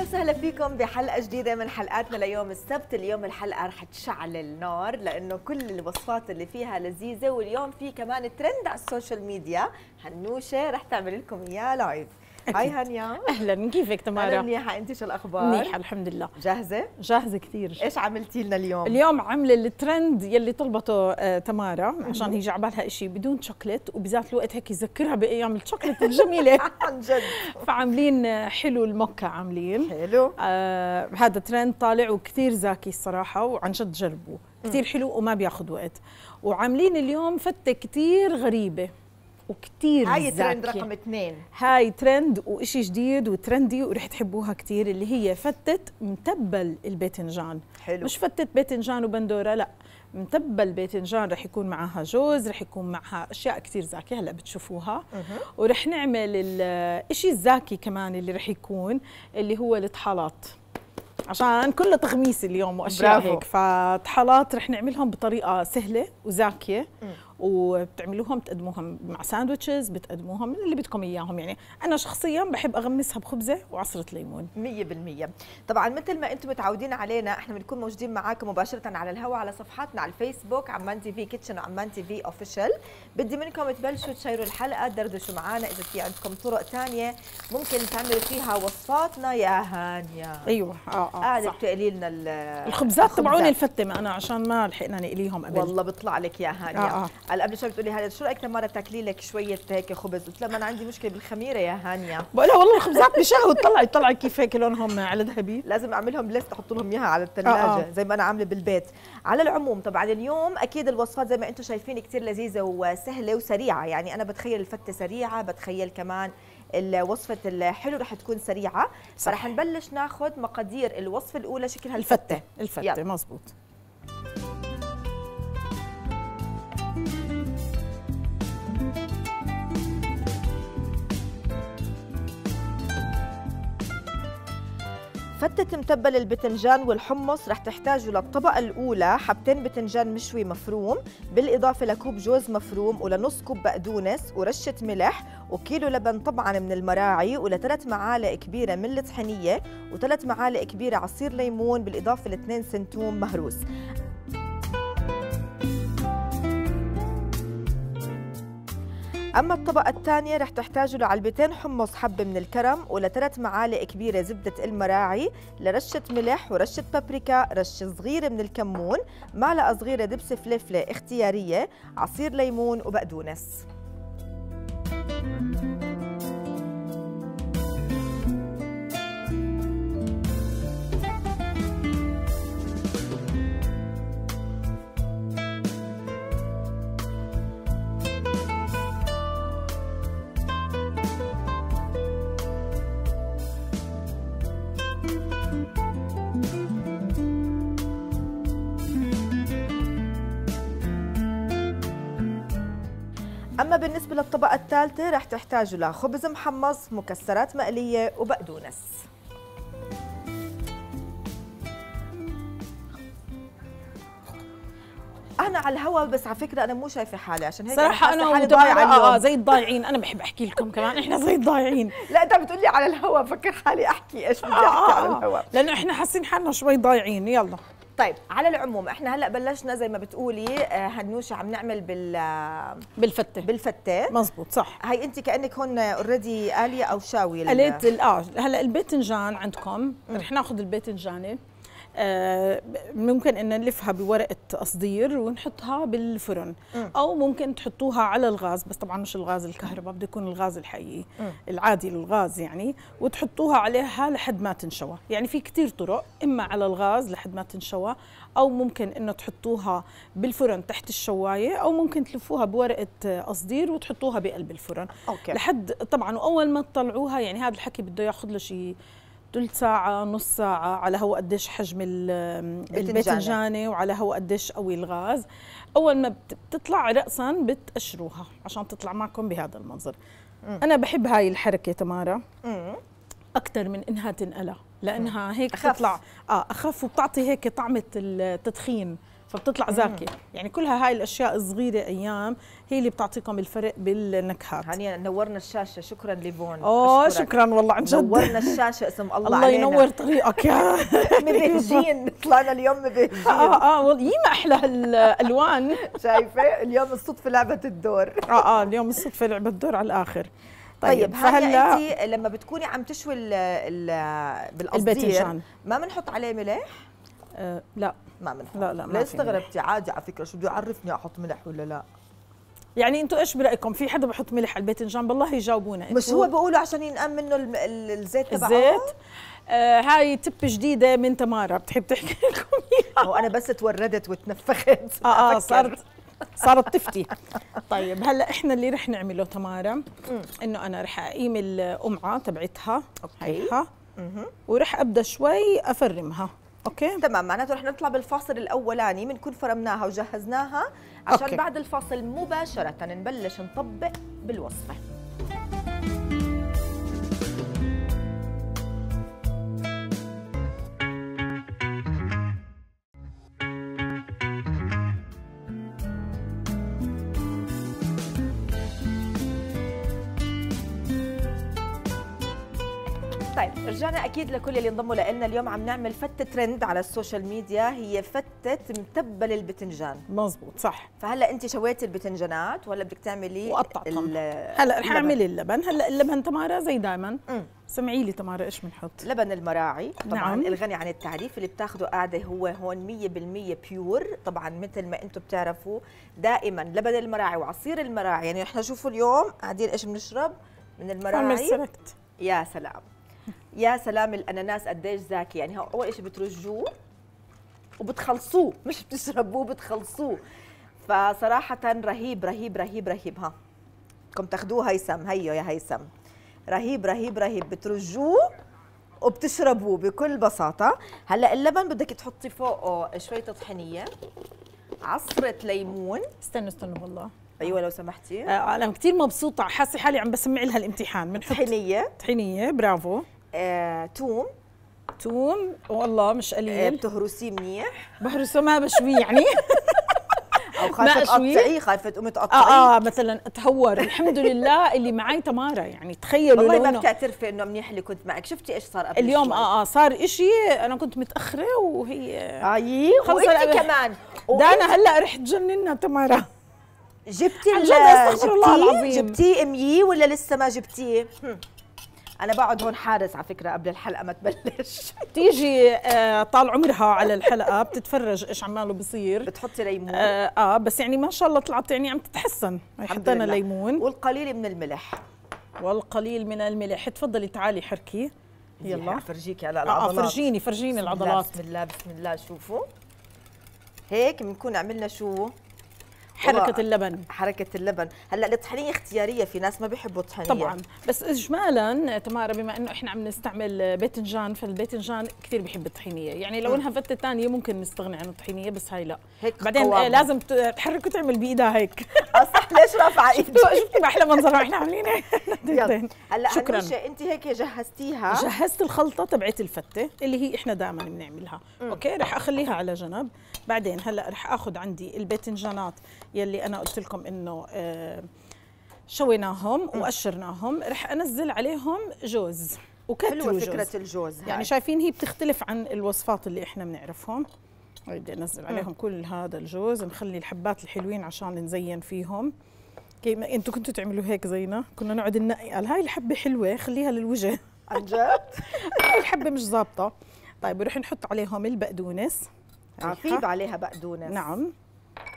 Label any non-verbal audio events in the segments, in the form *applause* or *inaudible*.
اهلا وسهلا فيكم بحلقه جديده من حلقاتنا ليوم السبت اليوم الحلقه رح تشعل النار لانه كل الوصفات اللي فيها لذيذه واليوم في كمان ترند على السوشيال ميديا هنوشه رح تعمل لكم اياه لايف هاي هانيا اهلا كيفك تمارا انا منيحه انت شو الاخبار منيحه الحمد لله جاهزه جاهزه كثير ايش عملتي لنا اليوم اليوم عامله الترند يلي طلبته آه تمارا عشان هي جعبالها شيء بدون شوكليت وبذات الوقت هيك يذكرها بايام الشوكليت الجميله *laughs* عن جد فعاملين آه، حلو الموكا عاملين حلو آه هذا ترند طالع وكثير زاكي الصراحه وعن جد جربوه كثير حلو وما بياخذ وقت وعاملين اليوم فته كثير غريبه وكثير هاي ترند رقم اثنين هاي ترند وإشي جديد وترندي ورح تحبوها كثير اللي هي فتت متبل الباذنجان حلو مش فتت باذنجان وبندوره لا متبل باذنجان رح يكون معها جوز رح يكون معها اشياء كثير زاكيه هلا بتشوفوها ورح نعمل الشيء الزاكي كمان اللي رح يكون اللي هو الطحالات عشان كله تغميس اليوم واشياء برافو. هيك فطحالات رح نعملهم بطريقه سهله وزاكيه وبتعملوهم بتقدموهم مع ساندويتشز بتقدموهم اللي بدكم اياهم يعني انا شخصيا بحب اغمسها بخبزه وعصره ليمون 100% طبعا مثل ما انتم متعودين علينا احنا بنكون موجودين معاكم مباشره على الهواء على صفحاتنا على الفيسبوك عمان تي في كيتشن وعمان تي في اوفيشال بدي منكم تبلشوا تشيروا الحلقه دردشوا معنا اذا في عندكم طرق ثانيه ممكن تعملوا فيها وصفاتنا يا هانيا ايوه اه اه قاعده بتقلي لنا الخبزات تبعوني الفتمه انا عشان ما لحقنا نقليهم قبل والله بيطلع لك يا هانيا آه آه. هلا قبل شوي بتقولي هلا شو رايك لما تاكلي لك شويه هيك خبز قلت لها ما انا عندي مشكله بالخميره يا هانيا بقولها والله الخبزات بشهوة طلعي طلعي كيف هيك لونهم على ذهبي لازم اعملهم ليست احط لهم اياها على الثلاجه آه آه. زي ما انا عامله بالبيت على العموم طبعا اليوم اكيد الوصفات زي ما انتم شايفين كثير لذيذه وسهله وسريعه يعني انا بتخيل الفته سريعه بتخيل كمان الوصفة الحلو رح تكون سريعة صح. فرح نبلش ناخذ مقادير الوصفة الأولى شكلها الفتة الفتة, الفتة. مزبوط فتة متبلة البتنجان والحمص رح تحتاجوا للطبقة الأولى حبتين بتنجان مشوي مفروم بالإضافة لكوب جوز مفروم ولنص كوب بقدونس ورشة ملح وكيلو لبن طبعا من المراعي ولثلاث معالق كبيرة من الطحينية وثلاث معالق كبيرة عصير ليمون بالإضافة لاثنين سنتوم مهروس أما الطبقة الثانية رح تحتاجوا لعلبتين حمص حبة من الكرم ولثلاث معالق كبيرة زبدة المراعي لرشة ملح ورشة بابريكا رشة صغيرة من الكمون معلقة صغيرة دبس فلفلة اختيارية عصير ليمون وبقدونس أما بالنسبة للطبقة الثالثة رح تحتاجوا لخبز محمص مكسرات مقلية وبقدونس انا على الهوا بس على فكره انا مو شايفه حالي عشان هيك صراحه انا, أنا ضايعه اه, آه، زي الضايعين انا بحب احكي لكم *laughs* كمان احنا زي الضايعين لا انت بتقولي على الهوا فكر حالي احكي ايش بدي آه، احكي آه على آه. الهوا لانه احنا حاسين حالنا شوي ضايعين يلا طيب على العموم احنا هلا بلشنا زي ما بتقولي آه، هنوشه عم نعمل بال بالفته بالفته مزبوط صح هي انت كانك هون اوريدي قاليه او شاويه قليت اه هلا الباذنجان عندكم رح ناخذ الباذنجانه آه، ممكن ان نلفها بورقه قصدير ونحطها بالفرن او ممكن تحطوها على الغاز بس طبعا مش الغاز الكهرباء بده يكون الغاز الحقيقي العادي الغاز يعني وتحطوها عليها لحد ما تنشوى يعني في كثير طرق اما على الغاز لحد ما تنشوى او ممكن انه تحطوها بالفرن تحت الشوايه او ممكن تلفوها بورقه قصدير وتحطوها بقلب الفرن أوكي. لحد طبعا واول ما تطلعوها يعني هذا الحكي بده ياخذ له شيء ثلث ساعة نص ساعة على هو قديش حجم الباذنجانة وعلى هو قديش قوي الغاز أول ما بتطلع رأسا بتقشروها عشان تطلع معكم بهذا المنظر مم. أنا بحب هاي الحركة تمارا أكثر من إنها تنقلها لأنها هيك أخف. تطلع آه أخف وبتعطي هيك طعمة التدخين فبتطلع زاكيه يعني كلها هاي الاشياء الصغيره ايام هي اللي بتعطيكم الفرق بالنكهات هانيا نورنا الشاشه شكرا ليفون اوه أشكرك. شكرا والله عن جد نورنا الشاشه اسم الله الله علينا. ينور طريقك يا *laughs* مبهجين طلعنا اليوم مبهجين اه اه والله ما احلى الالوان *laughs* شايفه اليوم الصدفه لعبت الدور اه اه اليوم الصدفه لعبت الدور على الاخر طيب, طيب هلا انت لما بتكوني عم تشوي بالقصدير ما بنحط عليه ملح أه، لا ما منحه لا لا ما استغربتي عادي على فكره شو بده يعرفني احط ملح ولا لا يعني انتم ايش برايكم في حدا بحط ملح على الباذنجان بالله يجاوبونا بس هو بيقولوا عشان ينقم منه الزيت تبعه الزيت آه هاي تب جديده من تمارا بتحب تحكي *laughs* لكم اياها وانا بس توردت وتنفخت اه اه *laughs* صارت صارت تفتي طيب هلا احنا اللي رح نعمله تمارا انه انا رح اقيم القمعه تبعتها اوكي ورح ابدا شوي افرمها اوكي تمام معناته رح نطلع بالفاصل الاولاني بنكون فرمناها وجهزناها عشان أوكي. بعد الفاصل مباشره نبلش نطبق بالوصفه طيب رجعنا اكيد لكل اللي انضموا لنا اليوم عم نعمل فته ترند على السوشيال ميديا هي فته متبل البتنجان مزبوط صح فهلا انت شويتي البتنجانات وهلا بدك تعملي وقطعتهم هلا رح اعمل اللبن هلا اللبن تمارا زي دائما سمعي لي تمارا ايش بنحط لبن المراعي طبعا نعم. الغني عن التعريف اللي بتاخده قاعده هو هون 100% بيور طبعا مثل ما انتم بتعرفوا دائما لبن المراعي وعصير المراعي يعني احنا شوفوا اليوم قاعدين ايش بنشرب من المراعي يا سلام يا سلام الاناناس قديش زاكي يعني هو اول شيء بترجوه وبتخلصوه مش بتشربوه بتخلصوه فصراحه رهيب رهيب رهيب رهيب ها بدكم تاخذوه هيثم هيو يا هيثم رهيب رهيب رهيب بترجوه وبتشربوه بكل بساطه هلا اللبن بدك تحطي فوقه شويه طحينيه عصره ليمون استنوا استنوا والله ايوه لو سمحتي آه انا كثير مبسوطه حاسه حالي عم بسمع لها الامتحان بنحط طحينيه طحينيه برافو آه، توم توم والله مش آه، قليل بتهرسيه منيح بهرسه ما بشوي يعني *laughs* او خايفه تقطعيه خايفه تقومي تقطعيه اه اه مثلا تهور الحمد لله اللي معي تمارا يعني تخيلوا والله ما بتعترفي انه منيح اللي كنت معك شفتي ايش صار قبل اليوم شوي. اه اه صار شيء انا كنت متاخره وهي اي أيوه، وانت كمان ده انا هلا رح تجننا تمارا جبتي جبتي جد استغفر الله العظيم ولا لسه ما جبتيه؟ انا بقعد هون حارس على فكره قبل الحلقه ما تبلش *laughs* تيجي آه طال عمرها على الحلقه بتتفرج ايش عماله بصير بتحطي ليمون آه, اه بس يعني ما شاء الله طلعت يعني عم تتحسن حطينا ليمون والقليل من الملح والقليل من الملح تفضلي تعالي حركي يلا فرجيكي على آه، آه، العضلات آه فرجيني فرجيني العضلات بسم الله بسم الله شوفوا هيك بنكون عملنا شو حركه اللبن حركه اللبن هلا الطحينيه اختياريه في ناس ما بيحبوا الطحينيه طبعا بس اجمالا تمارا بما انه احنا عم نستعمل باذنجان فالباذنجان كثير بيحب الطحينيه يعني لو انها فته ثانيه ممكن نستغني عن الطحينيه بس هاي لا هيك بعدين آه، قوامة. لازم تحرك وتعمل بايدها هيك *laughs* آه، صح ليش رافعه *laughs* ايدك شفتي احلى منظر احنا عاملين *laughs* هلا شكرا انت هيك جهزتيها جهزت الخلطه تبعت الفته اللي هي احنا دائما بنعملها اوكي رح اخليها على جنب بعدين هلا رح اخذ عندي الباذنجانات يلي انا قلت لكم انه آه، شويناهم وقشرناهم رح انزل عليهم جوز وكتلوا حلوه فكره الجوز هاي. يعني شايفين هي بتختلف عن الوصفات اللي احنا بنعرفهم بدي انزل عليهم كل هذا الجوز نخلي الحبات الحلوين عشان نزين فيهم كي انتوا كنتوا تعملوا هيك زينا كنا نقعد ننقي قال هاي الحبه حلوه خليها للوجه عن جد *laughs* هاي الحبه مش ظابطه طيب بنروح نحط عليهم البقدونس عفيض عليها بقدونس نعم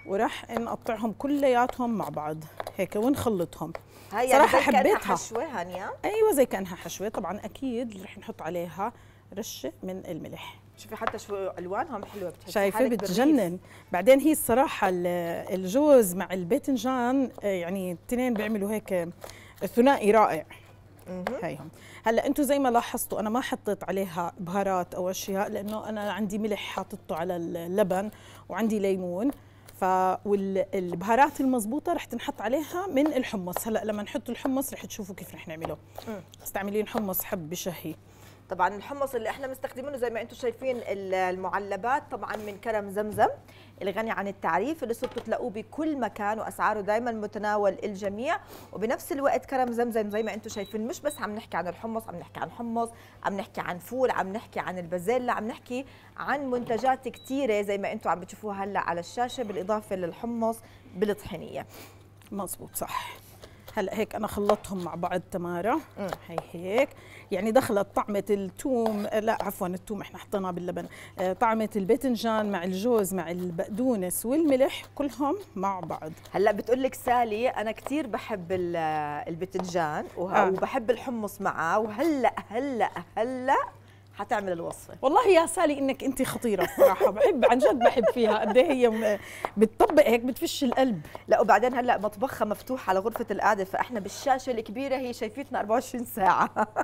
وراح نقطعهم كلياتهم مع بعض هيك ونخلطهم هي يعني صراحه زي حبيتها كانها حشوه هانيا ايوه زي كانها حشوه طبعا اكيد رح نحط عليها رشه من الملح شوفي حتى شو الوانهم حلوه بتحسي شايفه بتجنن بعدين هي الصراحه الجوز مع الباذنجان آه، يعني التنين بيعملوا هيك ثنائي رائع هي هلا انتم زي ما لاحظتوا انا ما حطيت عليها بهارات او اشياء لانه انا عندي ملح حاطته على اللبن وعندي ليمون ف والبهارات المضبوطه رح تنحط عليها من الحمص هلا لما نحط الحمص رح تشوفوا كيف رح نعمله مستعملين حمص حب بشهي طبعا الحمص اللي احنا مستخدمينه زي ما انتم شايفين المعلبات طبعا من كرم زمزم الغني عن التعريف اللي صرتوا تلاقوه بكل مكان واسعاره دائما متناول الجميع وبنفس الوقت كرم زمزم زي ما انتم شايفين مش بس عم نحكي عن الحمص عم نحكي عن حمص عم نحكي عن فول عم نحكي عن البازيلا عم نحكي عن منتجات كثيره زي ما انتم عم بتشوفوها هلا على الشاشه بالاضافه للحمص بالطحينيه مظبوط صح هلا هيك انا خلطتهم مع بعض تمارا هي هيك يعني دخلت طعمه الثوم لا عفوا الثوم احنا حطيناه باللبن آه، طعمه الباذنجان مع الجوز مع البقدونس والملح كلهم مع بعض هلا بتقول لك سالي انا كثير بحب الباذنجان آه. وبحب الحمص معاه وهلا هلا هلا حتعمل الوصفه والله يا سالي انك انت خطيره الصراحه بحب عن جد بحب فيها قد ايه هي بتطبق هيك بتفش القلب لا وبعدين هلا مطبخها مفتوح على غرفه القعده فاحنا بالشاشه الكبيره هي شايفتنا 24 ساعه *laughs*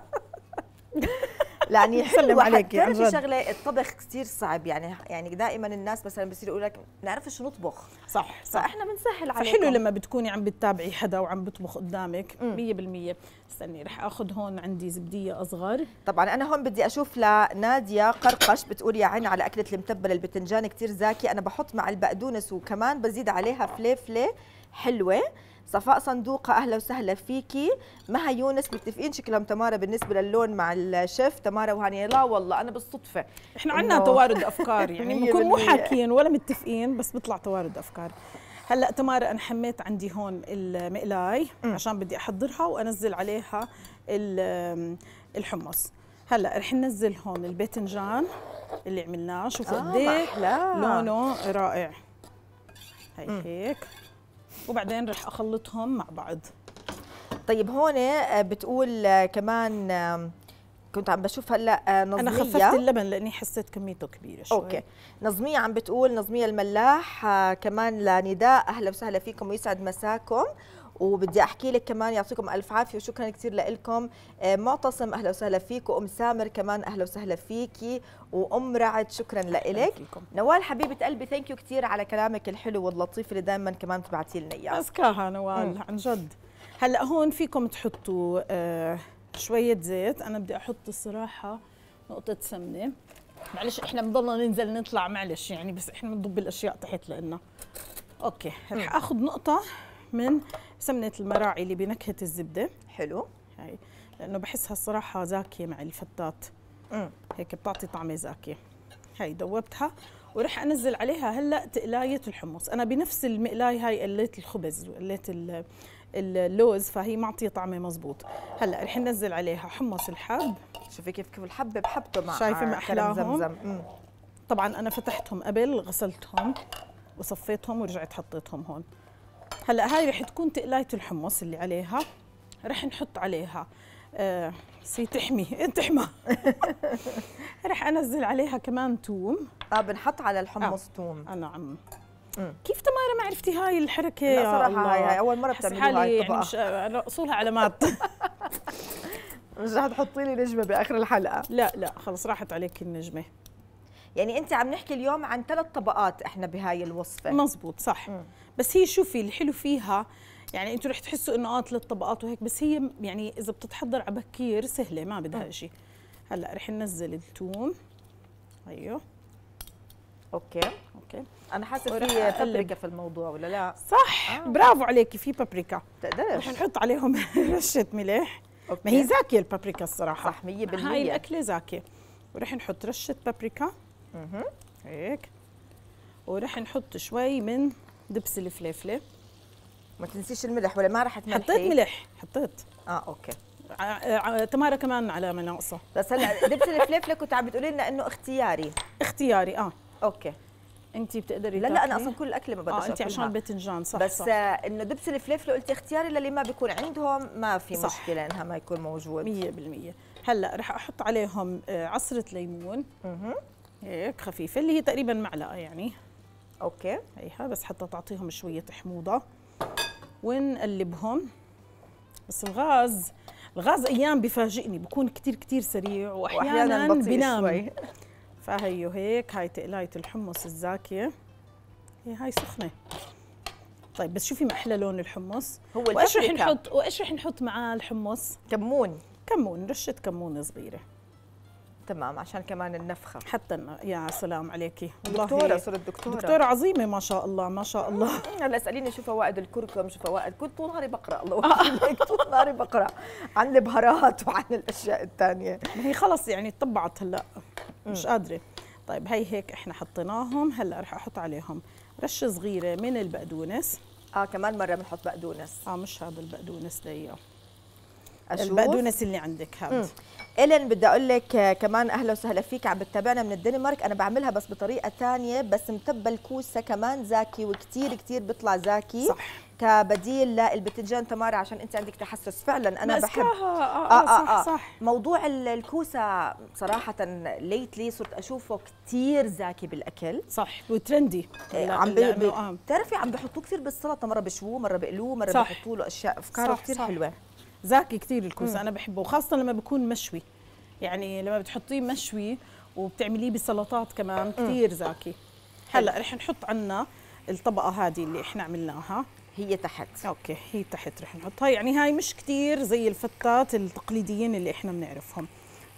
*laughs* لاني حلو عليك تعرفي يعني، شغله الطبخ كثير صعب يعني يعني دائما الناس مثلا بصير يقول لك بنعرفش نطبخ صح, صح فاحنا بنسهل عليك فحلو لما بتكوني عم بتتابعي حدا وعم بطبخ قدامك 100% استني رح اخذ هون عندي زبديه اصغر طبعا انا هون بدي اشوف لناديه قرقش بتقول يا عين على اكله المتبله البتنجان كثير زاكي انا بحط مع البقدونس وكمان بزيد عليها فليفله حلوه صفاء صندوق اهلا وسهلا فيكي مها يونس متفقين شكلهم تمارا بالنسبه للون مع الشيف تمارا وهانيه لا والله انا بالصدفه احنا عندنا توارد افكار *laughs* يعني بنكون مو حاكيين ولا متفقين بس بيطلع توارد افكار هلا تمارا انا حميت عندي هون المقلاي عشان بدي احضرها وانزل عليها الحمص هلا رح ننزل هون الباذنجان اللي عملناه شوفوا قد آه لونه رائع هي هيك وبعدين رح اخلطهم مع بعض طيب هون آه، بتقول آه، كمان كنت عم بشوف هلا نظميه آه، انا خففت اللبن لاني حسيت كميته كبيره شوي اوكي نظميه عم بتقول نظميه الملاح آه، كمان لنداء اهلا وسهلا فيكم ويسعد مساكم وبدي احكي لك كمان يعطيكم الف عافيه وشكرا كثير لكم آه، معتصم اهلا وسهلا فيك وام سامر كمان اهلا وسهلا فيكي وام رعد شكرا لك نوال حبيبه قلبي ثانك يو كثير على كلامك الحلو واللطيف اللي دائما كمان بتبعتي لنا اياه مسكاها نوال عن جد هلا هون فيكم تحطوا آه شويه زيت انا بدي احط الصراحه نقطه سمنه معلش احنا بنضلنا ننزل نطلع معلش يعني بس احنا بنضب الاشياء تحت لأنه اوكي رح اخذ نقطه من سمنه المراعي اللي بنكهه الزبده حلو هاي لانه بحسها الصراحه زاكيه مع الفتات مم. هيك بتعطي طعمه زاكيه هاي دوبتها ورح انزل عليها هلا تقلايه الحمص انا بنفس المقلايه هاي قليت الخبز وقليت اللوز فهي معطيه طعمه مزبوط هلا رح ننزل عليها حمص الحب شوفي كيف كيف الحبه بحبته مع شايفه ما احلاهم زمزم طبعا انا فتحتهم قبل غسلتهم وصفيتهم ورجعت حطيتهم هون هلا هاي رح تكون تقلايه الحمص اللي عليها رح نحط عليها آه، سي تحمي *laughs* إيه تحمى *laughs* رح انزل عليها كمان توم اه بنحط على الحمص آه. توم آه نعم كيف تمارا ما عرفتي هاي الحركه لا صراحه الله. هاي, هاي اول مره بتعملي هاي الطبقه يعني مش اصولها علامات *laughs* *laughs* مش رح تحطي لي نجمه باخر الحلقه لا لا خلص راحت عليك النجمه يعني انت عم نحكي اليوم عن ثلاث طبقات احنا بهاي الوصفه مزبوط صح م. بس هي شوفي الحلو فيها يعني انتم رح تحسوا انه اه ثلاث طبقات وهيك بس هي يعني اذا بتتحضر على بكير سهله ما بدها شيء هلا رح ننزل الثوم ايوه اوكي اوكي انا حاسه في بابريكا في الموضوع ولا لا صح آه. برافو عليكي في بابريكا تقدرش رح نحط عليهم *laughs* رشه ملح أوكي. ما هي زاكيه البابريكا الصراحه صح 100% هاي الاكله زاكيه ورح نحط رشه بابريكا اها هيك ورح نحط شوي من دبس الفليفله ما تنسيش الملح ولا ما راح تملحي حطيت ملح حطيت اه اوكي تمارا كمان علامه ناقصه بس هلا دبس الفليفله كنت عم بتقولي لنا انه اختياري اختياري اه اوكي انت بتقدري لا لا انا اصلا كل الاكل ما بقدرش آه انت عشان الباذنجان صح بس صح. آه، انه دبس الفليفله قلتي اختياري للي ما بيكون عندهم ما في صح. مشكله انها ما يكون موجود 100% هلا رح احط عليهم آه، عصره ليمون اها هيك خفيفه اللي هي تقريبا معلقه يعني اوكي هيها بس حتى تعطيهم شويه حموضه ونقلبهم بس الغاز الغاز ايام بفاجئني بكون كثير كثير سريع واحيانا, وأحياناً بنام شوي. فهيو ايوه هيك هاي تقلاية الحمص الزاكية هي هاي سخنة طيب بس شوفي ما احلى لون الحمص هو وايش رح نحط وايش رح نحط معاه الحمص كمون كمون رشه كمون صغيره تمام عشان كمان النفخه حتى يا سلام عليكي دكتوره صرت دكتوره دكتوره عظيمه ما شاء الله ما شاء الله *laughs* هلا اساليني شو فوائد الكركم شو فوائد كنت طول نهاري بقرا الله آه. طول نهاري بقرا عن البهارات وعن الاشياء الثانيه هي خلص يعني طبعت هلا مش قادره طيب هي هيك احنا حطيناهم هلا رح احط عليهم رشه صغيره من البقدونس اه كمان مره بنحط بقدونس اه مش هذا البقدونس ليه البقدونس اللي عندك هاد إلين بدي اقول لك آه، كمان اهلا وسهلا فيك عم بتتابعنا من الدنمارك انا بعملها بس بطريقه ثانيه بس متبه الكوسه كمان زاكي وكثير كثير بيطلع زاكي صح كبديل للبتنجان تمارا عشان انت عندك تحسس فعلا انا بحب آه،, آه, آه, آه, صح آه. صح موضوع الكوسه صراحه ليتلي صرت اشوفه كثير زاكي بالاكل صح وترندي إيه، عم بتعرفي آه. عم بحطوه كثير بالسلطه مره بشووه مره بقلوه مره بحطوا له اشياء افكار كثير حلوه زاكي كثير الكوسه انا بحبه وخاصه لما بكون مشوي يعني لما بتحطيه مشوي وبتعمليه بسلطات كمان كثير زاكي هلا رح نحط عنا الطبقه هذه اللي احنا عملناها هي تحت اوكي هي تحت رح نحطها يعني هاي مش كثير زي الفتات التقليديين اللي احنا بنعرفهم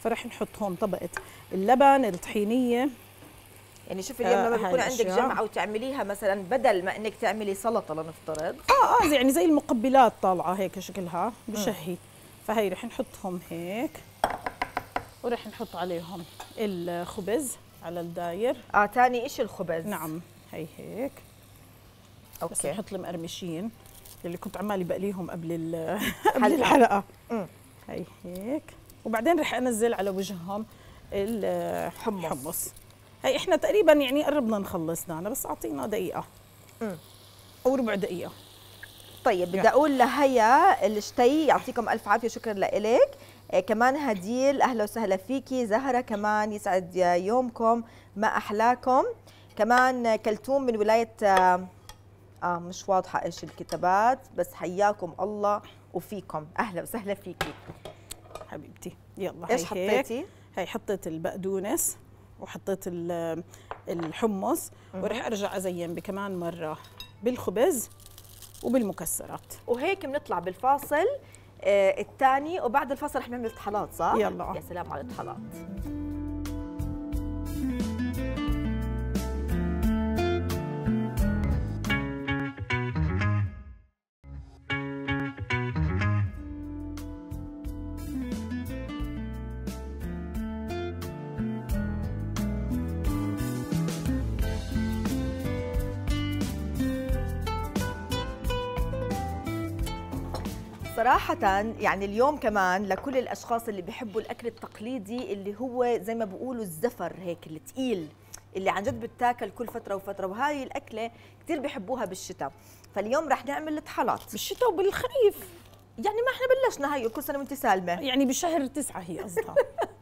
فرح نحط هون طبقه اللبن الطحينيه يعني شوفي اليوم آه، لما بيكون عندك جمعه وتعمليها مثلا بدل ما انك تعملي سلطه لنفترض اه اه يعني زي المقبلات طالعه هيك شكلها بشهي فهي رح نحطهم هيك ورح نحط عليهم الخبز على الداير اه ثاني شيء الخبز نعم هي هيك أوكي. بس نحط المقرمشين اللي كنت عمالي بقليهم قبل *laughs* قبل الحلقه هي هيك وبعدين رح انزل على وجههم الحمص حمص. هي احنا تقريبا يعني قربنا نخلص دانا بس اعطينا دقيقه مم. او ربع دقيقه طيب بدي اقول لهيا الشتي يعطيكم الف عافيه شكرا لك آه، كمان هديل اهلا وسهلا فيكي زهره كمان يسعد يومكم ما احلاكم كمان كلتوم من ولايه آه، آه مش واضحة إيش الكتابات بس حياكم الله وفيكم أهلا وسهلا فيكي حبيبتي يلا إيش حطيتي؟ هي حطيت البقدونس وحطيت الحمص ورح أرجع أزين بكمان مرة بالخبز وبالمكسرات وهيك بنطلع بالفاصل آه الثاني وبعد الفاصل رح نعمل طحالات صح؟ يلا يا سلام على الطحالات صراحة يعني اليوم كمان لكل الأشخاص اللي بيحبوا الأكل التقليدي اللي هو زي ما بيقولوا الزفر هيك التقيل اللي عن جد بتاكل كل فترة وفترة وهاي الأكلة كثير بحبوها بالشتاء فاليوم رح نعمل الطحالات بالشتاء وبالخريف يعني ما احنا بلشنا هي كل سنة وانت سالمة يعني بشهر تسعة هي قصدها *laughs*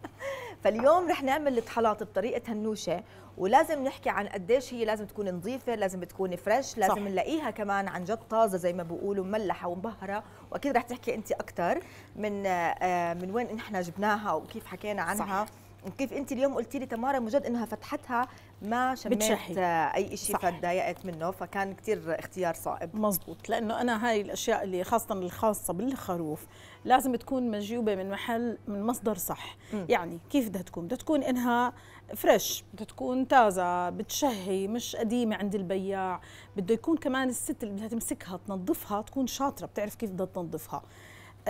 فاليوم رح نعمل الطحالات بطريقه هنوشه ولازم نحكي عن قديش هي لازم تكون نظيفه لازم تكون فريش لازم صح. نلاقيها كمان عن جد طازه زي ما بيقولوا مملحه ومبهره واكيد رح تحكي انت اكثر من آه، من وين نحن جبناها وكيف حكينا عنها صح. وكيف انت اليوم قلتي لي تمارا مجد انها فتحتها ما شميت بتشحي. اي شيء فتضايقت منه فكان كثير اختيار صائب مزبوط لانه انا هاي الاشياء اللي خاصه الخاصه بالخروف لازم تكون مجيوبه من محل من مصدر صح م. يعني كيف بدها تكون بدها تكون انها فريش بدها تكون تازه بتشهي مش قديمه عند البياع بده يكون كمان الست اللي بدها تمسكها تنظفها تكون شاطره بتعرف كيف بدها تنظفها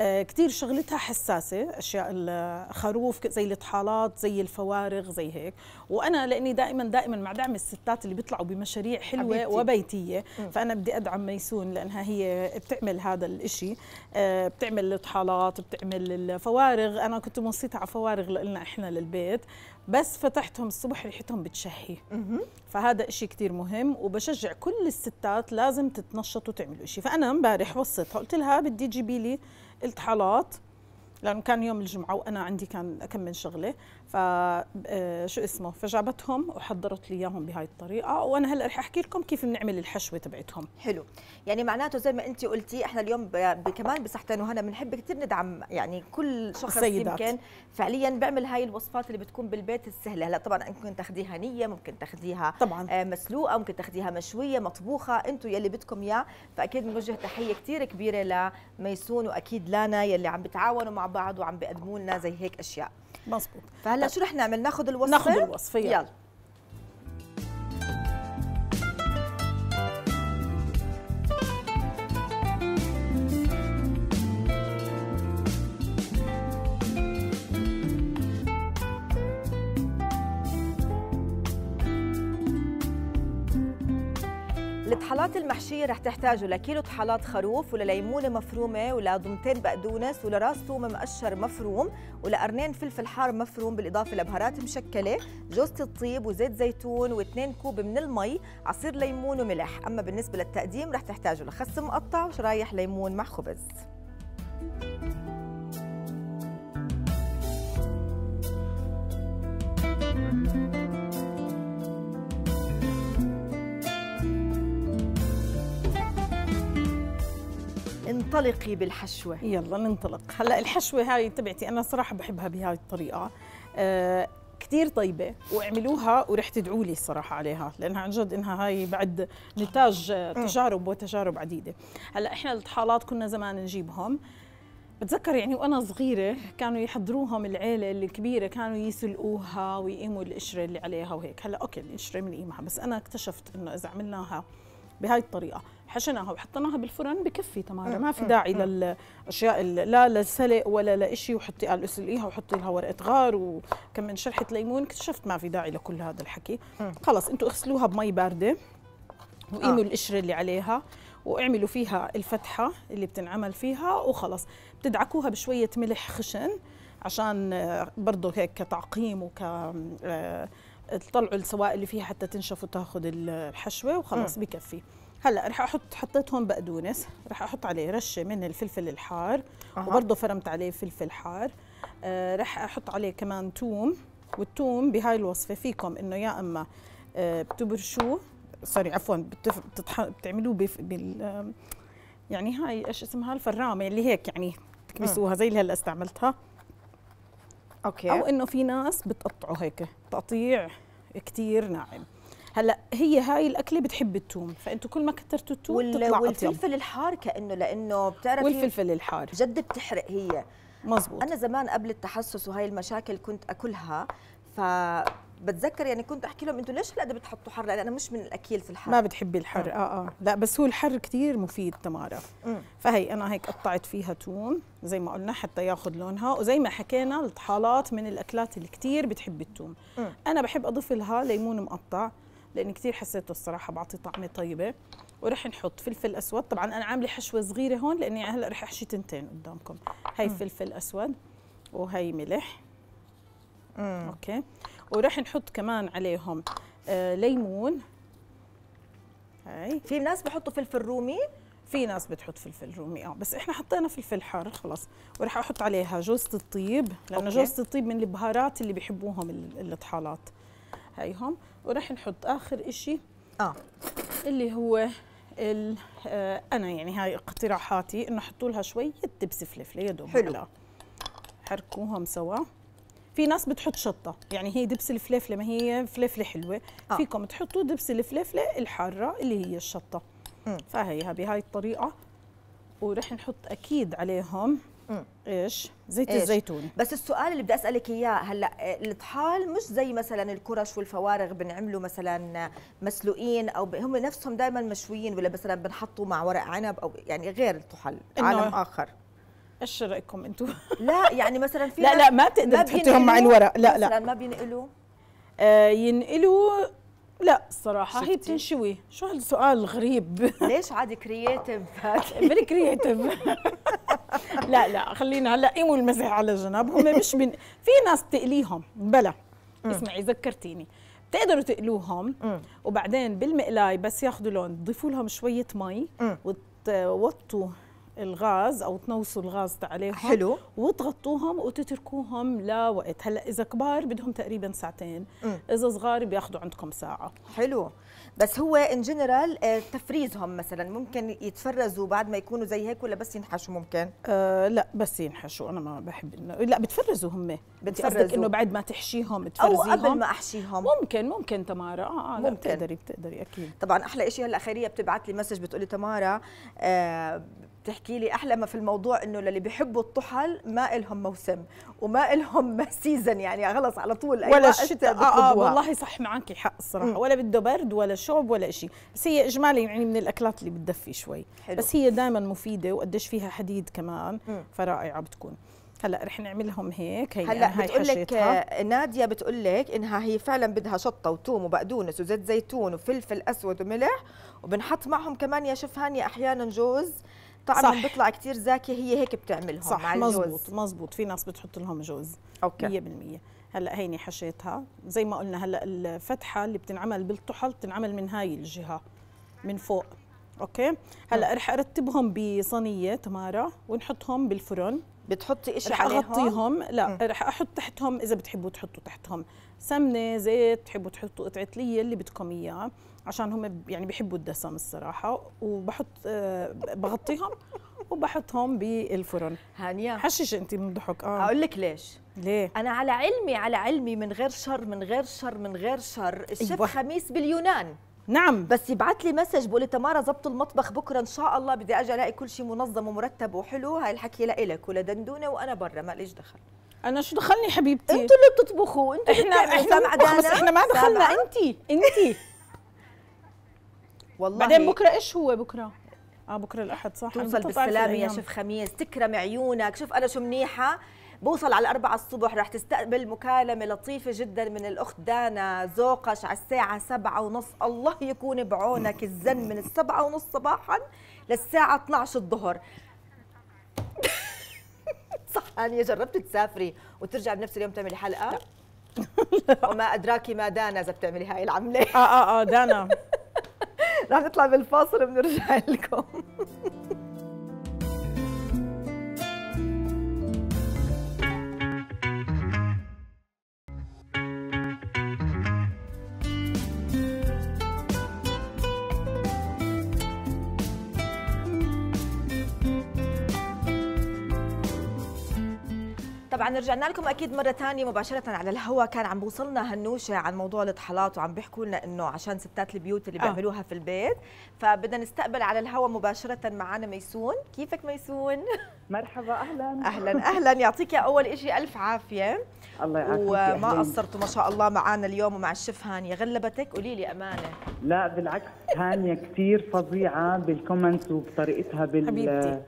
آه، كثير شغلتها حساسه اشياء الخروف زي الاطحالات زي الفوارغ زي هيك وانا لاني دائما دائما مع دعم الستات اللي بيطلعوا بمشاريع حلوه حبيبتي. وبيتيه فانا بدي ادعم ميسون لانها هي بتعمل هذا الإشي آه، بتعمل الاطحالات بتعمل الفوارغ انا كنت موصيتها على فوارغ لنا احنا للبيت بس فتحتهم الصبح ريحتهم بتشهي فهذا إشي كتير مهم وبشجع كل الستات لازم تتنشط وتعملوا إشي فأنا امبارح وصيتها قلت لها بدي تجيبي لي قلت حالات لانه كان يوم الجمعه وانا عندي كان اكمل شغله ف آه، شو اسمه فجابتهم وحضرت لي اياهم بهاي الطريقه وانا هلا رح احكي لكم كيف بنعمل الحشوه تبعتهم حلو يعني معناته زي ما انت قلتي احنا اليوم كمان بصحتين وهنا بنحب كثير ندعم يعني كل شخص يمكن فعليا بيعمل هاي الوصفات اللي بتكون بالبيت السهله هلا طبعا ممكن تاخذيها نيه ممكن تاخذيها طبعا آه، مسلوقه ممكن تاخذيها مشويه مطبوخه انتم يلي بدكم اياه فاكيد بنوجه تحيه كثير كبيره لميسون واكيد لانا يلي عم بتعاونوا مع بعض وعم بيقدموا لنا زي هيك اشياء مظبوط فهلا طيب. شو رح نعمل ناخذ الوصفه ناخذ الوصفه يلا الطحالات المحشيه رح تحتاجوا لكيلو طحالات خروف ولليمونه مفرومه ولضمتين بقدونس ولراس ثوم مقشر مفروم ولقرنين فلفل حار مفروم بالاضافه لبهارات مشكله جوزة الطيب وزيت زيتون واثنين كوب من المي عصير ليمون وملح اما بالنسبه للتقديم رح تحتاجوا لخس مقطع وشرايح ليمون مع خبز انطلقي بالحشوة يلا ننطلق هلا الحشوة هاي تبعتي أنا صراحة بحبها بهاي الطريقة أه كثير طيبه واعملوها ورح تدعوا لي الصراحه عليها لانها عن جد انها هاي بعد نتاج آه، تجارب وتجارب عديده هلا احنا الطحالات كنا زمان نجيبهم بتذكر يعني وانا صغيره كانوا يحضروهم العيله الكبيره كانوا يسلقوها ويقيموا القشره اللي عليها وهيك هلا اوكي القشره بنقيمها بس انا اكتشفت انه اذا عملناها بهاي الطريقه حشيناها وحطيناها بالفرن بكفي تماما ما في داعي للاشياء لا للسلق ولا لإشي وحطي قال اسلقيها وحطي لها ورقه غار وكم من شرحه ليمون اكتشفت ما في داعي لكل هذا الحكي خلص انتم اغسلوها بمي بارده وقيموا آه. القشره اللي عليها واعملوا فيها الفتحه اللي بتنعمل فيها وخلص بتدعكوها بشويه ملح خشن عشان برضه هيك كتعقيم وك آه، تطلعوا السوائل اللي فيها حتى تنشف وتاخذ الحشوه وخلاص بكفي هلا رح احط حطيت هون بقدونس رح احط عليه رشه من الفلفل الحار أه. وبرضه فرمت عليه فلفل حار آه رح احط عليه كمان توم والتوم بهاي الوصفه فيكم انه يا اما آه بتبرشوه سوري عفوا بتعملوه بف... بال يعني هاي ايش اسمها الفرامه اللي هيك يعني تكبسوها زي اللي هلا استعملتها أوكي. او انه في ناس بتقطعه هيك تقطيع كثير ناعم هلا هي هاي الاكله بتحب الثوم فانتوا كل ما كثرتوا الثوم وال... بتطلع والفلفل أطيب. الحار كانه لانه بتعرفي والفلفل الحار جد بتحرق هي مزبوط انا زمان قبل التحسس وهاي المشاكل كنت اكلها ف بتذكر يعني كنت احكي لهم انتم ليش هلا بتحطوا حر لان انا مش من الاكيل في الحر ما بتحبي الحر اه اه, آه. لا بس هو الحر كثير مفيد تمارا فهي انا هيك قطعت فيها توم زي ما قلنا حتى ياخذ لونها وزي ما حكينا الطحالات من الاكلات اللي كثير بتحب التوم انا بحب اضيف لها ليمون مقطع لاني كثير حسيته الصراحه بعطي طعمه طيبه ورح نحط فلفل اسود طبعا انا عامله حشوه صغيره هون لاني هلا رح احشي تنتين قدامكم هي فلفل اسود وهي ملح مم. اوكي وراح نحط كمان عليهم آه ليمون هاي في ناس بحطوا فلفل رومي في ناس بتحط فلفل رومي اه بس احنا حطينا فلفل حار خلاص وراح احط عليها جوزة الطيب لانه جوزة الطيب من البهارات اللي بحبوهم الطحالات هيهم وراح نحط اخر اشي اه اللي هو ال آه انا يعني هاي اقتراحاتي انه حطوا لها شويه دبس فلفله يا دوب حلو حركوهم سوا في ناس بتحط شطه يعني هي دبس الفلفله ما هي فلفله حلوه آه. فيكم تحطوا دبس الفلفله الحاره اللي هي الشطه فهيها بهاي الطريقه ورح نحط اكيد عليهم مم. ايش زيت إيش. الزيتون بس السؤال اللي بدي اسالك اياه هلا الطحال مش زي مثلا الكرش والفوارغ بنعملوا مثلا مسلوقين او هم نفسهم دائما مشويين ولا مثلا بنحطوا مع ورق عنب او يعني غير الطحال عالم اخر ايش رايكم انتم *laughs* لا يعني مثلا في لا لا ما بتقدر تحطيهم مع الورق لا لا مثلا ما بينقلوا آه ينقلوا لا الصراحة هي بتنشوي شو هالسؤال غريب *laughs* ليش عادي كرييتيف فيري كرييتيف لا لا خلينا هلا قيموا المزح على جنب هم مش بن... في ناس تقليهم بلا اسمعي ذكرتيني بتقدروا تقلوهم وبعدين بالمقلاي بس ياخذوا لون تضيفوا لهم شوية مي وتوطوا الغاز او تنوصوا الغاز عليهم حلو وتغطوهم وتتركوهم لوقت هلا اذا كبار بدهم تقريبا ساعتين م. اذا صغار بياخذوا عندكم ساعه حلو بس هو ان آه، جنرال تفريزهم مثلا ممكن يتفرزوا بعد ما يكونوا زي هيك ولا بس ينحشوا ممكن آه لا بس ينحشوا انا ما بحب إنه لا بتفرزوا هم بتفرزوا انه بعد ما تحشيهم تفرزيهم او قبل ما احشيهم ممكن ممكن تمارا اه, آه ممكن. بتقدري بتقدري اكيد طبعا احلى شيء هلا خيريه بتبعت لي مسج بتقول لي تمارا آه بتحكي لي احلى ما في الموضوع انه اللي بيحبوا الطحل ما لهم موسم وما لهم سيزن *laughs* يعني خلص على طول أي ولا الشتاء آه, آه والله صح معك حق الصراحه ولا بده برد ولا شوب ولا شيء بس هي اجمالي يعني من الاكلات اللي بتدفي شوي حلو. بس هي دائما مفيده وقديش فيها حديد كمان فرائعه بتكون هلا رح نعملهم هيك هي هلا هاي بتقول لك ناديه بتقول لك انها هي فعلا بدها شطه وثوم وبقدونس وزيت زيتون وفلفل اسود وملح وبنحط معهم كمان يا شفهان يا احيانا جوز طبعا صح. بيطلع كثير زاكي هي هيك بتعملهم صح مع الجوز مزبوط مزبوط في ناس بتحط لهم جوز اوكي 100% هلا هيني حشيتها زي ما قلنا هلا الفتحه اللي بتنعمل بالطحل بتنعمل من هاي الجهه من فوق اوكي هلا رح ارتبهم بصينيه تماره ونحطهم بالفرن بتحطي اشي رح اغطيهم لا رح احط تحتهم اذا بتحبوا تحطوا تحتهم سمنه زيت بتحبوا تحطوا قطعه لي اللي بدكم اياه عشان هم يعني بيحبوا الدسم الصراحه وبحط آه بغطيهم *laughs* وبحطهم بالفرن هانية حشش انت من الضحك اه اقول لك ليش ليه انا على علمي على علمي من غير شر من غير شر من غير شر الشيف أيوة. خميس باليونان نعم بس يبعث لي مسج بقول لي تمارا ظبط المطبخ بكره ان شاء الله بدي اجي الاقي كل شيء منظم ومرتب وحلو هاي الحكي لإلك ولدندونه وانا برا ما ليش دخل انا شو دخلني حبيبتي انتوا اللي بتطبخوا انتوا احنا احنا سمعدانا بس احنا ما دخلنا انت انت والله بعدين بكره ايش هو بكره اه بكره الاحد صح توصل بالسلامه يا شوف خميس تكرم عيونك شوف انا شو منيحه بوصل على الأربعة الصبح رح تستقبل مكالمة لطيفة جدا من الأخت دانا زوقش على الساعة سبعة ونص الله يكون بعونك الزن من السبعة ونص صباحا للساعة 12 الظهر *laughs* صح أنا جربت تسافري وترجع بنفس اليوم تعملي حلقة؟ لا. *laughs* وما أدراكي ما دانا إذا بتعملي هاي العملة آه آه آه دانا *laughs* رح نطلع بالفاصل وبنرجع لكم طبعا رجعنا لكم اكيد مره ثانيه مباشره على الهواء كان عم بوصلنا هنوشه عن موضوع الاطحالات وعم بيحكوا لنا انه عشان ستات البيوت اللي آه. بيعملوها في البيت فبدنا نستقبل على الهواء مباشره معنا ميسون كيفك ميسون مرحبا اهلا اهلا اهلا يعطيك اول شيء الف عافيه الله يعافيك وما قصرتوا ما شاء الله معنا اليوم ومع الشيف هانيه غلبتك قولي لي امانه لا بالعكس هانيه كثير فظيعه بالكومنتس وبطريقتها بال حبيبتي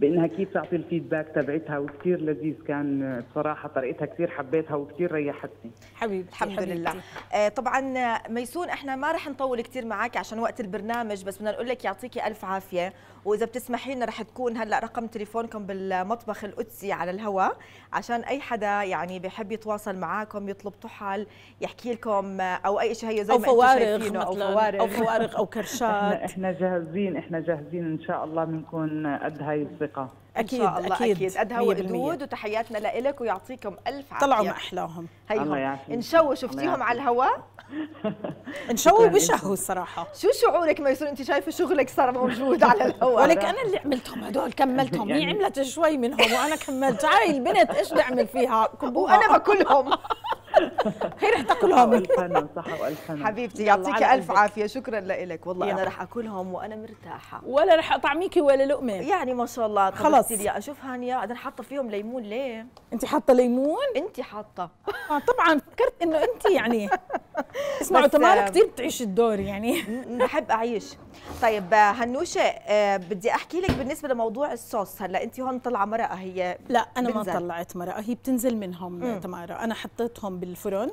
بانها كيف تعطي الفيدباك تبعتها وكثير لذيذ كان بصراحه طريقتها كثير حبيتها وكثير ريحتني حبيبي الحمد حبيب لله حبيب. آه، طبعا ميسون احنا ما رح نطول كثير معك عشان وقت البرنامج بس بدنا نقول لك يعطيكي الف عافيه واذا بتسمحي لنا رح تكون هلا رقم تليفونكم بالمطبخ القدسي على الهواء عشان اي حدا يعني بحب يتواصل معاكم يطلب طحل يحكي لكم او اي شيء هي زي أو ما فوارغ او فوارغ او فوارغ *laughs* او كرشات احنا جاهزين احنا جاهزين ان شاء الله بنكون قد هاي الثقه اكيد ان شاء الله اكيد, أكيد. ادهى وادود وتحياتنا لك ويعطيكم الف عافيه طلعوا ما احلاهم هيهم انشووا شفتيهم على الهواء انشووا وبشهوا الصراحه شو شعورك ميسون انت شايفه شغلك صار موجود على الهواء ولك انا اللي عملتهم هدول كملتهم يعني هي عملت شوي منهم وانا كملت هاي البنت ايش بعمل فيها كبوها وانا باكلهم *laughs* هي *laughs* رح تاكلهم صحة صح حبيبتي يعطيك الف عافيه شكرا لك والله انا رح اكلهم وانا مرتاحه ولا رح اطعميكي ولا لقمه يعني ما شاء الله خلص يا اشوف هانيه انا حاطه فيهم ليمون ليه انت حاطه ليمون انت حاطه آه طبعا فكرت انه انت يعني *laughs* اسمعوا تمارا كثير بتعيش الدور يعني بحب اعيش طيب آه، هنوشه آه، بدي احكي لك بالنسبه لموضوع الصوص هلا انت هون طلعه مرقه هي لا انا ما طلعت مرقه هي بتنزل منهم تمارا انا حطيتهم بالفرن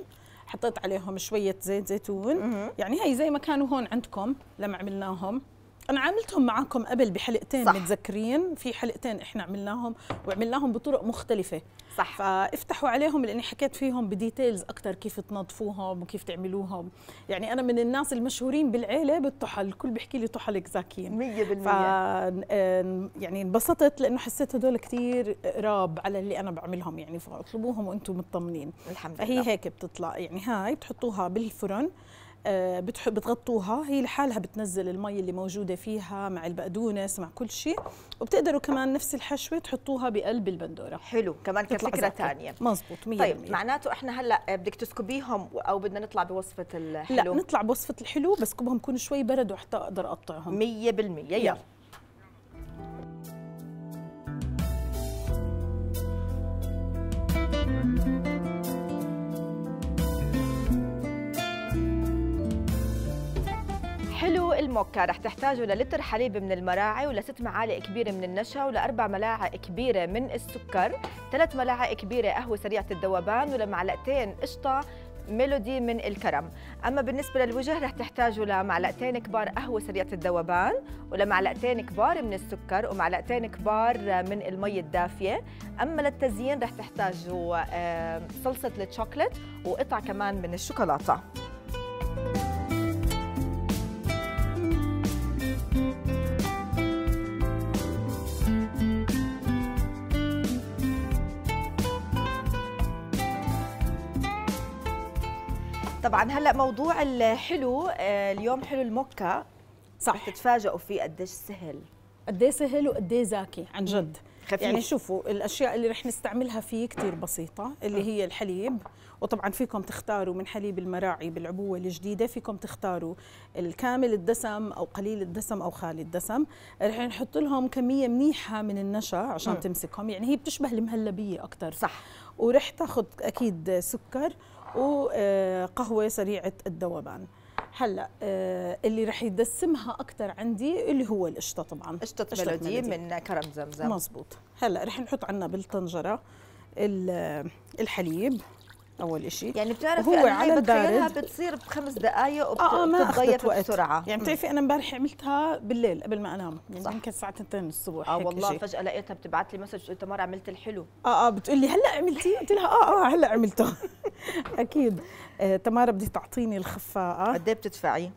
حطيت عليهم شويه زيت زيتون يعني هي زي ما كانوا هون عندكم لما عملناهم انا عملتهم معاكم قبل بحلقتين صح. متذكرين في حلقتين احنا عملناهم وعملناهم بطرق مختلفه صح فافتحوا عليهم لاني حكيت فيهم بديتيلز اكثر كيف تنظفوهم وكيف تعملوهم يعني انا من الناس المشهورين بالعيله بالطحل الكل بيحكي لي طحلك زاكين 100% ف يعني انبسطت لانه حسيت هدول كثير راب على اللي انا بعملهم يعني فاطلبوهم وانتم مطمنين الحمد لله فهي هيك بتطلع يعني هاي بتحطوها بالفرن آه، بتغطوها هي لحالها بتنزل المي اللي موجوده فيها مع البقدونس مع كل شيء وبتقدروا كمان نفس الحشوه تحطوها بقلب البندوره حلو كمان كفكره ثانيه مزبوط 100% طيب معناته احنا هلا بدك تسكبيهم او بدنا نطلع بوصفه الحلو لا نطلع بوصفه الحلو بسكبهم يكونوا شوي برد وحتى اقدر اقطعهم 100% يلا, يلا. thank you الموكا رح تحتاجوا للتر حليب من المراعي ولست معالق كبيره من النشا ولاربع ملاعق كبيره من السكر ثلاث ملاعق كبيره قهوه سريعه الذوبان ولمعلقتين قشطه ميلودي من الكرم أما بالنسبة للوجه رح تحتاجوا لمعلقتين كبار قهوة سريعة الذوبان ولمعلقتين كبار من السكر ومعلقتين كبار من المي الدافية أما للتزيين رح تحتاجوا صلصة الشوكليت وقطع كمان من الشوكولاتة طبعا هلا موضوع الحلو آه، اليوم حلو الموكا صح تتفاجئوا فيه قديش سهل قد إيه سهل وقد زاكي إيه عن جد خفيف. يعني شوفوا الاشياء اللي رح نستعملها فيه كثير بسيطه اللي آه. هي الحليب وطبعا فيكم تختاروا من حليب المراعي بالعبوه الجديده فيكم تختاروا الكامل الدسم او قليل الدسم او خالي الدسم رح نحط لهم كميه منيحه من النشا عشان م. آه. تمسكهم يعني هي بتشبه المهلبيه اكثر صح ورح تاخذ اكيد سكر وقهوه سريعه الذوبان هلا آه، اللي رح يدسمها اكثر عندي اللي هو القشطه طبعا قشطه بلدي من كرم زمزم مزبوط هلا رح نحط عنا بالطنجره الحليب اول شيء يعني بتعرف هو على البارد بتصير بخمس دقائق وبتتغير آه, آه ما أخذت وقت. بسرعه يعني بتعرفي انا امبارح عملتها بالليل قبل ما انام يعني يمكن الساعه 2 الصبح اه والله شي. فجاه لقيتها بتبعت لي مسج قلت تمار عملت الحلو اه اه بتقول لي هلا عملتي قلت لها اه اه هلا عملته *laughs* اكيد آه تمارا بدي تعطيني الخفاقه قد ايه بتدفعي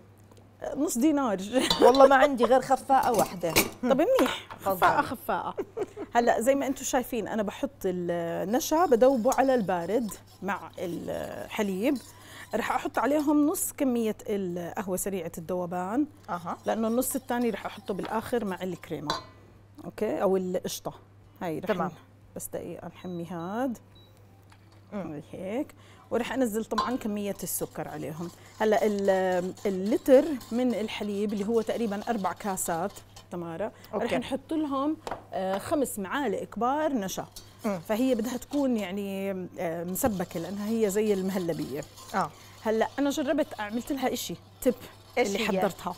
نص دينار *laughs* والله ما عندي غير خفاقه واحده طب منيح خفاقه خفاقه هلا زي ما انتم شايفين انا بحط النشا بدوبه على البارد مع الحليب رح احط عليهم نص كميه القهوه سريعه الذوبان أه. لانه النص الثاني رح احطه بالاخر مع الكريمه اوكي او القشطه هاي رح تمام بس دقيقه نحمي هاد هيك ورح انزل طبعا كميه السكر عليهم هلا اللتر من الحليب اللي هو تقريبا اربع كاسات تمارا رح نحط لهم آه، خمس معالق كبار نشا فهي بدها تكون يعني آه، مسبكه لانها هي زي المهلبيه اه هلا انا جربت عملت لها شيء تب اللي حضرتها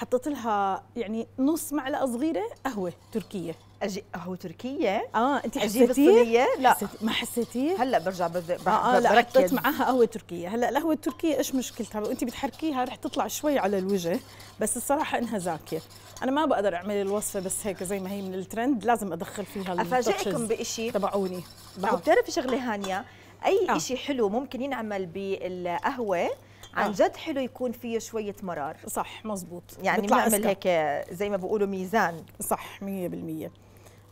حطيت لها يعني نص معلقه صغيره قهوه تركيه اجي قهوه تركيه اه انت حسيتيه لا حسيتي. ما حسيتيه هلا برجع بد... ب... آه, آه لا حطيت معاها قهوه تركيه هلا القهوه التركيه ايش مشكلتها وانت بتحركيها رح تطلع شوي على الوجه بس الصراحه انها زاكيه انا ما بقدر اعمل الوصفه بس هيك زي ما هي من الترند لازم ادخل فيها افاجئكم بشيء تبعوني آه. بتعرفي شغله هانيه اي آه. شيء حلو ممكن ينعمل بالقهوه عن آه. جد حلو يكون فيه شويه مرار صح مزبوط يعني بنعمل هيك آه، زي ما بقولوا ميزان صح 100%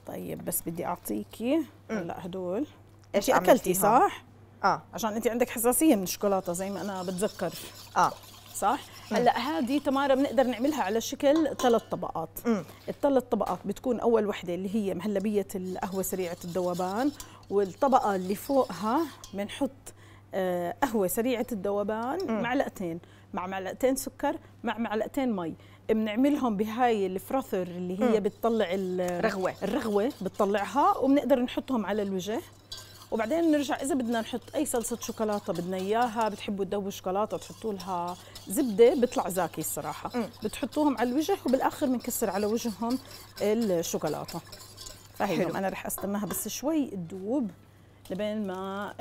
طيب بس بدي اعطيكي هلا هدول ايش اكلتي صح؟ اه عشان انت عندك حساسيه من الشوكولاته زي ما انا بتذكر اه صح؟ هلا هذه تمارا بنقدر نعملها على شكل ثلاث طبقات الثلاث طبقات بتكون اول وحده اللي هي مهلبيه القهوه سريعه الذوبان والطبقه اللي فوقها بنحط آه، قهوه سريعه الذوبان معلقتين مع معلقتين سكر مع معلقتين مي بنعملهم بهاي الفرثر اللي هي بتطلع الرغوه الرغوه بتطلعها وبنقدر نحطهم على الوجه وبعدين نرجع اذا بدنا نحط اي صلصه شوكولاته بدنا اياها بتحبوا تذوبوا شوكولاته تحطوا لها زبده بيطلع زاكي الصراحه م. بتحطوهم على الوجه وبالاخر بنكسر على وجههم الشوكولاته فهي انا رح استناها بس شوي تذوب لبين ما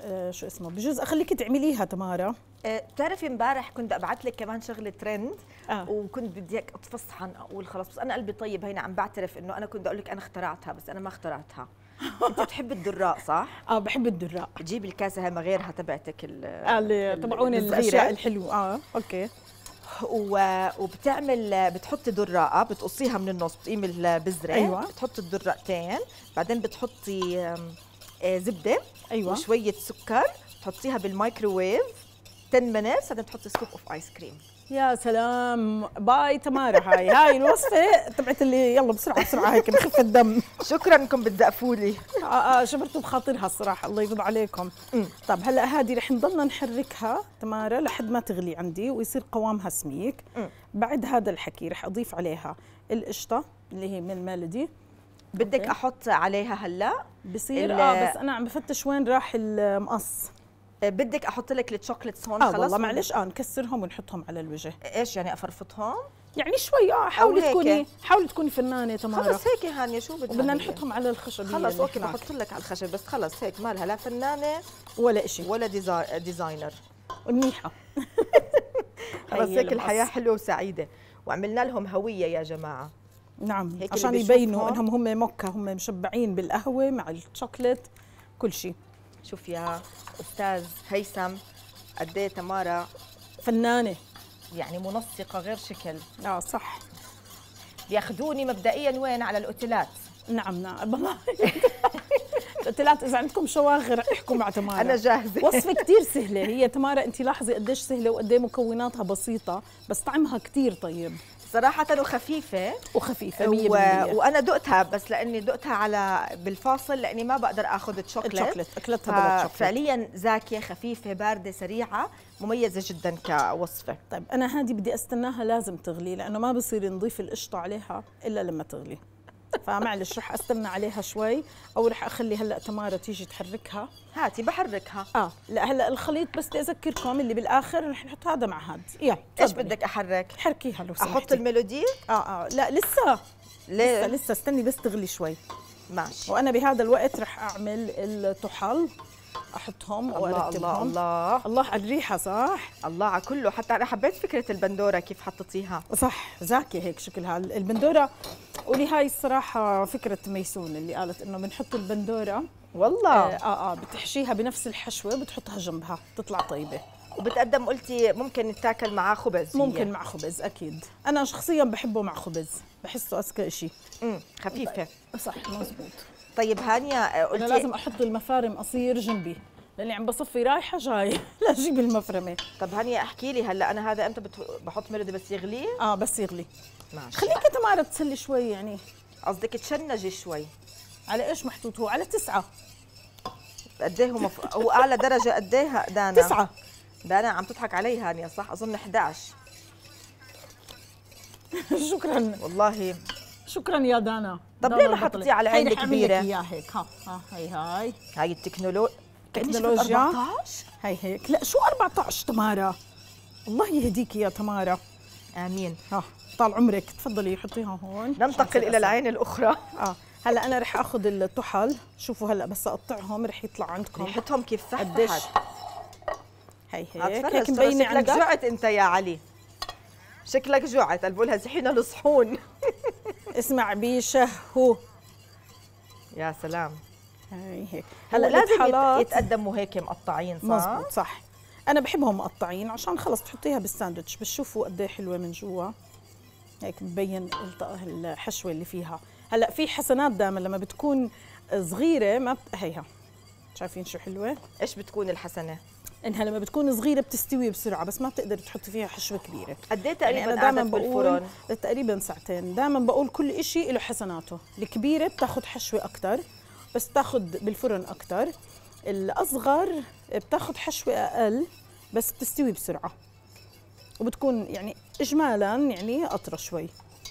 آه، شو اسمه بجوز اخليك تعمليها تمارا آه، بتعرفي امبارح كنت ابعث لك كمان شغله ترند آه. وكنت بدي اياك اتفصحن اقول خلص بس انا قلبي طيب هينا عم بعترف انه انا كنت اقول لك انا اخترعتها بس انا ما اخترعتها *laughs* انت بتحبي الدراء صح؟ اه بحب الدراء جيبي الكاسه هي ما غيرها تبعتك ال اه تبعون الاشياء الحلوه اه اوكي وبتعمل بتحطي دراقه بتقصيها من النص بتقيم البذره أيوة. بتحطي الدراقتين بعدين بتحطي آه، زبده ايوه وشويه سكر تحطيها بالمايكروويف 10 minutes بعدين تحطي سكوب اوف ايس كريم يا سلام باي تمارا هاي هاي الوصفه تبعت اللي يلا بسرعه بسرعه هيك بخف الدم شكرا انكم بتدقفوا لي اه اه شبرتوا بخاطرها الصراحه الله يرضى عليكم طب هلا هذه رح نضلنا نحركها تمارا لحد ما تغلي عندي ويصير قوامها سميك بعد هذا الحكي رح اضيف عليها القشطه اللي هي من المالدي بدك أوكي. احط عليها هلا بصير اه بس انا عم بفتش وين راح المقص آه، بدك احط لك التشوكلتس هون آه خلص والله معلش اه نكسرهم ونحطهم على الوجه ايش يعني افرفطهم يعني شوي اه حاولي تكوني حاولي تكوني فنانه تمام خلص هيك يا هانيه شو بدك بدنا نحطهم على الخشب خلص اوكي بحط لك على الخشب بس خلص هيك مالها لا فنانه ولا شيء ولا ديزاينر منيحه *laughs* خلص هيك الحياه حلوه وسعيده وعملنا لهم هويه يا جماعه نعم هيك عشان يبينوا انهم هم موكا هم مشبعين بالقهوه مع الشوكليت كل شيء شوف يا استاذ هيثم قد ايه تمارا فنانه يعني منسقه غير شكل اه صح بياخذوني مبدئيا وين على الاوتيلات نعم نعم *laughs* الاوتيلات اذا عندكم شواغر احكوا مع تمارا انا جاهزه وصفه *laughs* كثير سهله هي تمارا انت لاحظي قديش سهله وقد مكوناتها بسيطه بس طعمها كثير طيب صراحة وخفيفة وخفيفة و... وأنا دقتها بس لأني دقتها على بالفاصل لأني ما بقدر آخذ الشوكليت أكلتها بلا فعليا زاكية خفيفة باردة سريعة مميزة جدا كوصفة طيب أنا هذه بدي أستناها لازم تغلي لأنه ما بصير نضيف القشطة عليها إلا لما تغلي فمعلش رح استنى عليها شوي او رح اخلي هلا تمارا تيجي تحركها هاتي بحركها اه لا هلا الخليط بس بدي اذكركم اللي بالاخر رح نحط هذا مع هذا يلا ايش بدك احرك حركيها لو سمحتي احط الميلودي اه اه لا لسه ليه لسه, لسه استني بس تغلي شوي ماشي وانا بهذا الوقت رح اعمل الطحال احطهم الله وارتبهم الله الله الله على الريحه صح الله على كله حتى انا حبيت فكره البندوره كيف حطيتيها صح زاكيه هيك شكلها البندوره قولي هاي الصراحه فكره ميسون اللي قالت انه بنحط البندوره والله اه اه, آه، بتحشيها بنفس الحشوه بتحطها جنبها بتطلع طيبه وبتقدم قلتي ممكن تاكل معاه خبز ممكن مع خبز اكيد انا شخصيا بحبه مع خبز بحسه اذكى شيء امم خفيفه صح مزبوط طيب هانيا آه، قلتي انا لازم احط المفارم قصير جنبي لاني عم بصفي رايحه جاي *laughs* لاجيب المفرمه طب هانيا احكي لي هلا انا هذا امتى بحط مرده بس يغليه اه بس يغلي ماشي خليك تمارا تسلي شوي يعني قصدك تشنجي شوي على ايش محطوط هو على تسعة قد ايه هو مف... هو اعلى درجه قد ايه دانا تسعة دانا عم تضحك علي هانيا صح اظن 11 *laughs* شكرا والله شكرا يا دانا طب ليه ما حطيتي على عين كبيره؟ اياها هيك ها ها هي هاي هاي التكنولوجيا يعني 14 هاي هيك لا شو 14 تمارا الله يهديك يا تمارا امين ها طال عمرك تفضلي حطيها هون ننتقل الى العين الاخرى اه هلا انا رح اخذ الطحل شوفوا هلا بس اقطعهم رح يطلع عندكم ريحتهم كيف صح قديش هي هيك هيك مبينه عندك شكلك جوعت انت يا علي شكلك جوعت قلبولها زحينا الصحون *laughs* اسمع بيشهو يا سلام هي هيك هلا لازم يتقدموا هيك مقطعين صح مزبوط صح انا بحبهم مقطعين عشان خلص تحطيها بالساندوتش بتشوفوا قد ايه حلوه من جوا هيك ببين الحشوه اللي فيها هلا في حسنات دائما لما بتكون صغيره ما بت... هيها شايفين شو حلوه ايش بتكون الحسنه انها لما بتكون صغيره بتستوي بسرعه بس ما بتقدر تحط فيها حشوه كبيره قد ايه تقريبا يعني أنا دائما بقول تقريبا ساعتين دائما بقول كل شيء له حسناته الكبيره بتاخذ حشوه اكثر بس تاخذ بالفرن اكثر الاصغر بتاخذ حشوه اقل بس بتستوي بسرعه وبتكون يعني اجمالا يعني اطرى شوي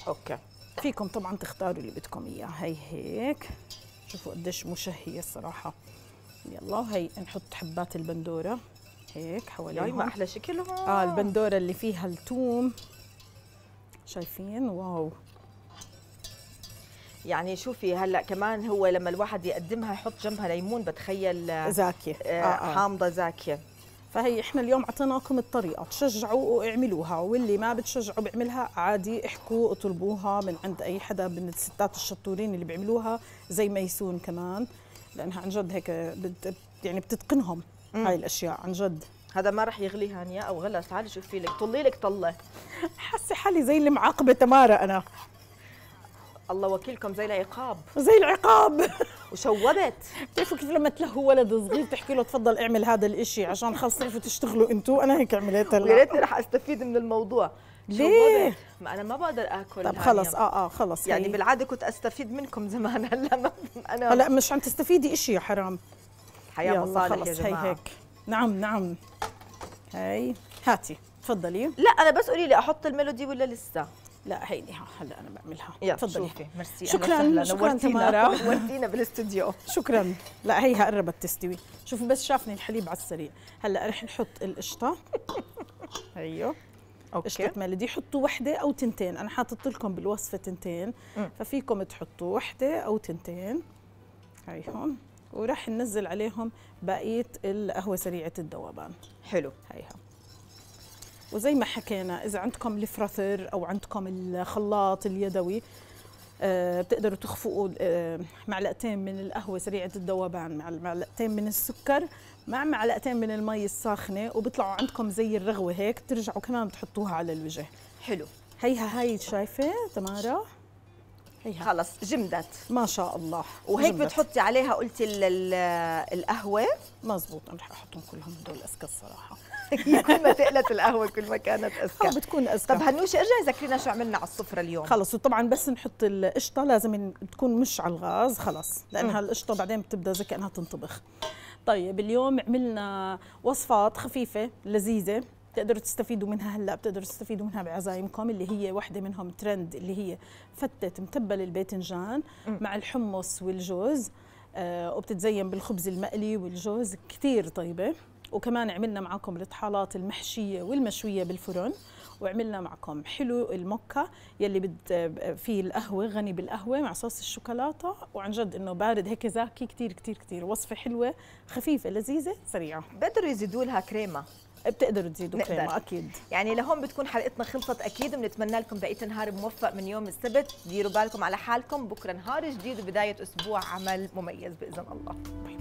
اوكي فيكم طبعا تختاروا اللي بدكم اياه هي هيك شوفوا قديش مشهيه الصراحه يلا وهي نحط حبات البندوره هيك حواليهم ياي ما احلى شكلهم اه البندوره اللي فيها الثوم شايفين واو يعني شوفي هلا كمان هو لما الواحد يقدمها يحط جنبها ليمون بتخيل آه، زاكيه آه،, آه آه. حامضه زاكيه فهي احنا اليوم اعطيناكم الطريقه تشجعوا واعملوها واللي ما بتشجعوا بيعملها عادي احكوا اطلبوها من عند اي حدا من الستات الشطورين اللي بيعملوها زي ميسون كمان لانها عن جد هيك بت يعني بتتقنهم مم. هاي الاشياء عن جد هذا ما راح يغليها هانيه او غلا تعالي شوفي لك طلي لك طله حاسه حالي زي اللي معاقبه تمارا انا الله وكيلكم زي العقاب زي العقاب وشوبت بتعرفوا كيف لما تلهوا ولد صغير تحكي له تفضل اعمل هذا الشيء عشان خلص تعرفوا تشتغلوا انتوا انا هيك عملت هلا يا ريتني رح استفيد من الموضوع ليه؟ شوبت. ما انا ما بقدر اكل طب خلص اه اه خلص يعني هي. يعني بالعاده كنت استفيد منكم زمان هلا ما انا هلا مش عم تستفيدي شيء يا حرام حياه مصالح يا جماعه هي هيك نعم نعم هي هاتي تفضلي لا انا بس قولي لي احط الميلودي ولا لسه لا هيني ها هلا انا بعملها يلا تفضلي شوفي ميرسي شكرا شكرا تمارا *laughs* ورتينا بالاستوديو شكرا لا هيها قربت تستوي شوفي بس شافني الحليب على السريع هلا رح نحط القشطه هيو *laughs* أيوه. اوكي قشطه ميلودي حطوا وحده او تنتين انا حاطط لكم بالوصفه تنتين ففيكم تحطوا وحده او تنتين هون وراح ننزل عليهم بقيه القهوه سريعه الذوبان حلو هيها وزي ما حكينا اذا عندكم الفرثر او عندكم الخلاط اليدوي آه، بتقدروا تخفقوا آه، معلقتين من القهوه سريعه الذوبان مع معلقتين من السكر مع معلقتين من المي الساخنه وبيطلعوا عندكم زي الرغوه هيك بترجعوا كمان بتحطوها على الوجه حلو هيها هاي شايفه تمارا خلص جمدت ما شاء الله وهيك جمدت. بتحطي عليها قلتي القهوه مزبوط انا رح احطهم كلهم دول اسكى الصراحه *laughs* كل ما تقلت القهوه كل ما كانت اسكى آه، بتكون اسكى طب هنوشه ارجعي ذكرينا شو عملنا على السفره اليوم خلص وطبعا بس نحط القشطه لازم تكون مش على الغاز خلص لانها القشطه بعدين بتبدا زي كانها تنطبخ طيب اليوم عملنا وصفات خفيفه لذيذه بتقدروا تستفيدوا منها هلا بتقدروا تستفيدوا منها بعزايمكم اللي هي وحده منهم ترند اللي هي فتت متبل الباذنجان مع الحمص والجوز آه وبتتزين بالخبز المقلي والجوز كثير طيبه وكمان عملنا معكم الطحالات المحشيه والمشويه بالفرن وعملنا معكم حلو الموكا يلي بد آه، فيه القهوه غني بالقهوه مع صوص الشوكولاته وعن جد انه بارد هيك زاكي كثير كثير كثير وصفه حلوه خفيفه لذيذه سريعه بقدروا يزيدوا لها كريمه بتقدروا تزيدوا كريمه اكيد يعني لهون بتكون حلقتنا خلصت اكيد بنتمنى لكم بقيه نهار موفق من يوم السبت ديروا بالكم على حالكم بكره نهار جديد وبدايه اسبوع عمل مميز باذن الله